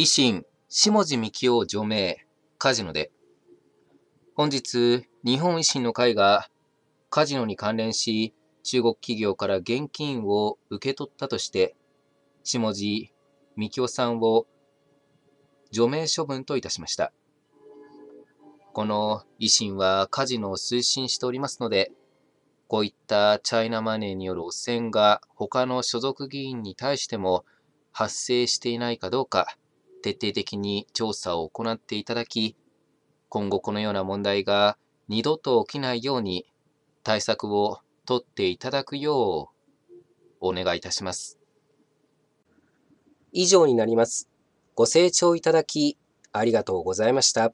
維新、下地幹夫除名、カジノで。本日、日本維新の会がカジノに関連し、中国企業から現金を受け取ったとして、下地幹夫さんを除名処分といたしました。この維新はカジノを推進しておりますので、こういったチャイナマネーによる汚染が他の所属議員に対しても発生していないかどうか、徹底的に調査を行っていただき、今後このような問題が二度と起きないように対策を取っていただくようお願いいたします。以上になります。ご清聴いただきありがとうございました。